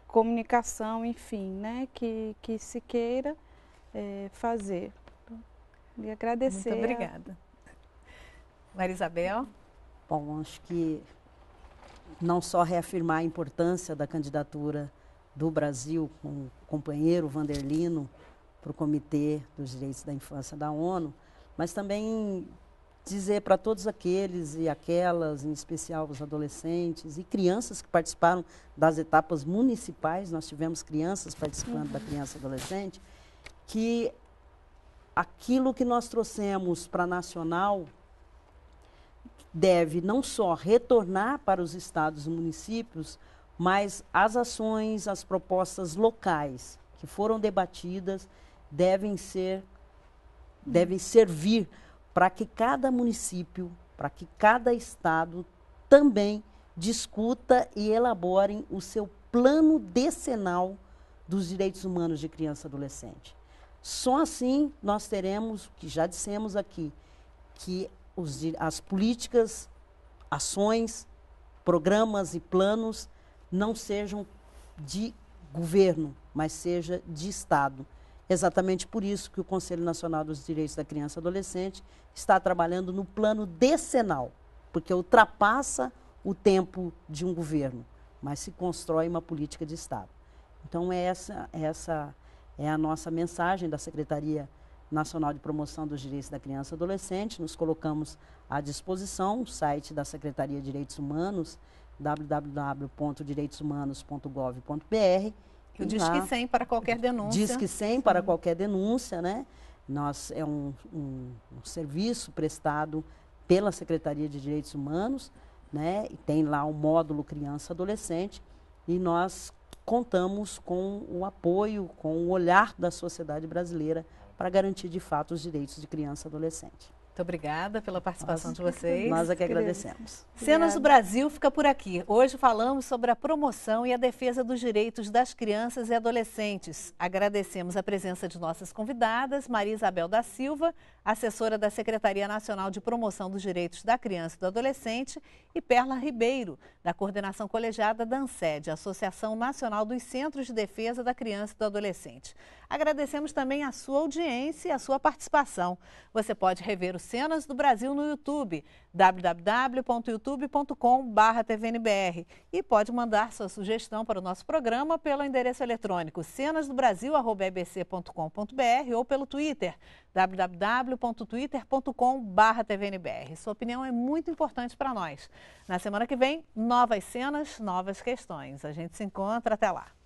comunicação, enfim, né, que, que se queira é, fazer. E agradecer. Muito obrigada. A... Marisabel? Bom, acho que não só reafirmar a importância da candidatura do Brasil com o companheiro Vanderlino para o Comitê dos Direitos da Infância da ONU, mas também dizer para todos aqueles e aquelas, em especial os adolescentes e crianças que participaram das etapas municipais, nós tivemos crianças participando uhum. da criança e adolescente, que aquilo que nós trouxemos para a nacional deve não só retornar para os estados e municípios, mas as ações, as propostas locais que foram debatidas devem ser devem servir para que cada município, para que cada estado também discuta e elaborem o seu plano decenal dos direitos humanos de criança e adolescente. Só assim nós teremos, que já dissemos aqui, que os, as políticas, ações, programas e planos não sejam de governo, mas seja de Estado. Exatamente por isso que o Conselho Nacional dos Direitos da Criança e Adolescente está trabalhando no plano decenal, porque ultrapassa o tempo de um governo, mas se constrói uma política de Estado. Então, é essa, essa é a nossa mensagem da Secretaria Nacional de Promoção dos Direitos da Criança e Adolescente. Nos colocamos à disposição, o site da Secretaria de Direitos Humanos, www.direitoshumanos.gov.br o Disque 100 para qualquer denúncia. Disque 100 Sim. para qualquer denúncia, né? Nós, é um, um, um, serviço prestado pela Secretaria de Direitos Humanos, né? E tem lá o módulo criança adolescente e nós contamos com o apoio, com o olhar da sociedade brasileira para garantir de fato os direitos de criança e adolescente. Muito obrigada pela participação Nossa, de vocês. Nós é que agradecemos. Obrigada. Cenas do Brasil fica por aqui. Hoje falamos sobre a promoção e a defesa dos direitos das crianças e adolescentes. Agradecemos a presença de nossas convidadas, Maria Isabel da Silva, assessora da Secretaria Nacional de Promoção dos Direitos da Criança e do Adolescente, e Perla Ribeiro, da coordenação colegiada da ANSED, Associação Nacional dos Centros de Defesa da Criança e do Adolescente. Agradecemos também a sua audiência e a sua participação. Você pode rever os Cenas do Brasil no YouTube www.youtube.com.br e pode mandar sua sugestão para o nosso programa pelo endereço eletrônico cenasdobrasil.com.br ou pelo Twitter www.twitter.com.br. Sua opinião é muito importante para nós. Na semana que vem, novas cenas, novas questões. A gente se encontra. Até lá.